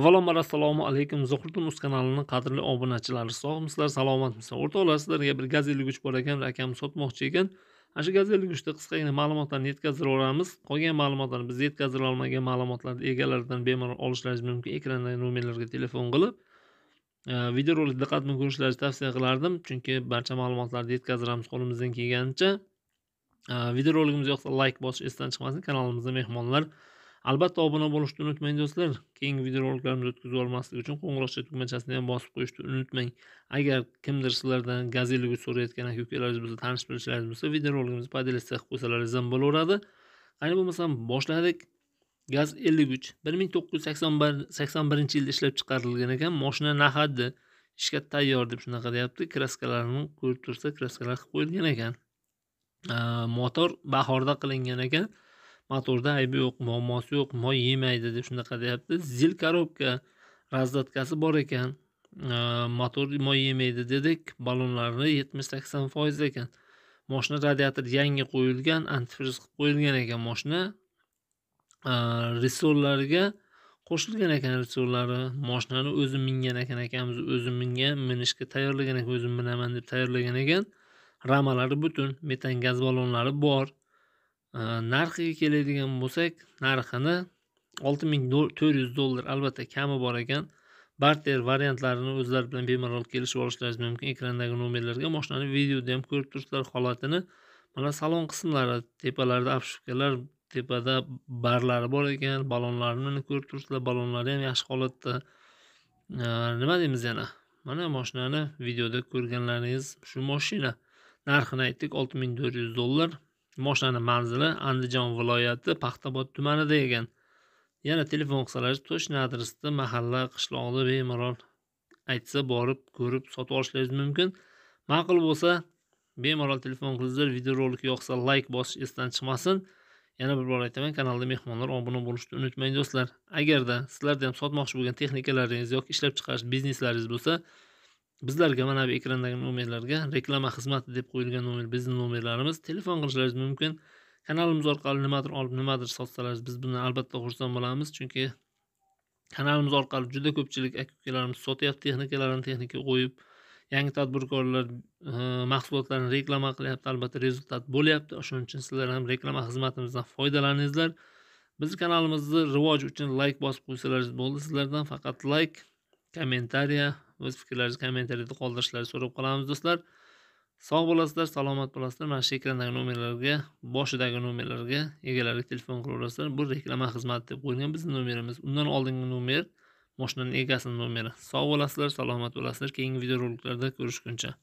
avvalambor assalomu alaykum zuhriddin uz kanalini qadrli obunachilari sog'misizlar salomatmisizlar o'rtoqlar sizlarga bir gaz ellik bor ekan akam sotmoqchi ekan ana shu gaz ellik qisqagina ma'lumotlarni yetkazib yetkaziraveramiz qolgan ma'lumotlarni biz yetkazira olmagan ma'lumotlarni egalaridan bemalol olishlaringiz mumkin ekrandagi nomerlarga telefon qilib e, videorolik diqqat bilan ko'rishlaringizni tavsiya qilardim chunki barcha ma'lumotlarni yetkaziramiz qo'limizdan kelganicha e, videoroligimiz yoqsa layk bosish esdan chiqmasin kanalimizda mehmonlar albatta obuna bo'lishni unutmang do'stlar keyingi videoroliklarimizni o'tkazib olmaslik uchun qo'ng'iroqcha tugmachasini ham bosib qo'yishni unutmang agar kimdir sizlardan gazellik so'rayotgan aka ukalaringiz bo'lsa tanish bilishlaringiz bo'lsa videorolikimizni podelisti qilib qo'ysalaringiz ham bo'laveradi qani bo'lmasam boshladik gaz ellik uch bir ming to'qqiz yuz sakson bir sakson birinchi yilda ishlab chiqarilgan ekan moshina nahaddi ishga tayyor deb shunaqa deyapti kraskalarini ko'rib tursa kraskalar qilib qo'yilgan ekan motor bahorda qilingan ekan motorda aybi yo'q muammosi yo'q moy yemaydi deb shunaqa deyapti zil korobka razdatkasi bor ekan motor moy yemaydi dedik ballonlarni yetmish sakson foiz ekan moshina radiator yangi qo'yilgan antifriz qilib qo'yilgan ekan moshina resorlariga qo'shilgan ekan resorlari moshinani o'zi mingan ekan akamiz o'zi mingan minishga tayyorlagan ekan o'zim minaman deb tayyorlagan ekan ramalari butun metan gaz ballonlari bor Э, narxiga keladigan bo'lsak narxini olti ming to'rt yuz dollar albatta kami bor ekan barter variantlarini o'zlari bilan bemalol kelishib olishlaringiz mumkin ekrandagi nomerlarga mashinani videoda ham ko'rib turibsizlar holatini mana salon qismlari tepalarida obshubkalar tepada barlari bor ekan balonlarni ko'rib turibsizlar balonlari ham yaxshi holatda э, nima deymiz yana mana mashinani videoda ko'rganlaringiz shu mashina narxini aytdik olti ming to'rt yuz dollar moshani manzili andijon viloyati paxtabod tumanida ekan yana telefon qilsalaringiz точно adresda mahalla qishloqni bemalol aytsa borib ko'rib sotib olishlaringiz mumkin ma'qul bo'lsa bemalol telefon qilingizlar videorolik yoqsa layk bosish esdan chiqmasin yana bir bor aytaman kanalda mehmonlar obuna bo'lishni unutmang do'stlar agarda sizlarda ham sotmoqchi bo'lgan texnikalaringiz yoki ishlab chiqarish bizneslaringiz bo'lsa bizlarga mana bu ekrandagi nomerlarga reklama xizmati deb qo'yilgan nomer bizni nomerlarimiz telefon qilishlaringiz mumkin kanalimiz orqali nimadir olib nimadir sotsalaringiz biz bundan albatta xursand bo'lamiz chunki kanalimiz orqali juda ko'pchilik aka ukalarimiz sotyapti texnikalarini texnika qo'yib yangi tadbirkorlar e, mahsulotlarini reklama qilyapti albatta rezultat bo'lyapti o'shaning uchun sizlar ham reklama xizmatimizdan foydalaninglar bizni kanalimizni rivoji uchun layk bosib qo'ysalaringiz bo'ldi sizlardan faqat layk kommentariya o'z fikrlaringizni kommentariyada qoldirishlarni so'rab qolamiz do'stlar sog' bo'lasizlar salomat bo'lasizlar mana shu ekrandagi nomerlarga boshidagi nomerlarga egalariga telefon qilaverasizlar bu reklama xizmati deb qo'yilgan bizni nomerimiz undan oldingi nomer moshinani egasini nomeri sog' bo'lasizlar salomat bo'lasizlar keyingi videoroliklarda ko'rishguncha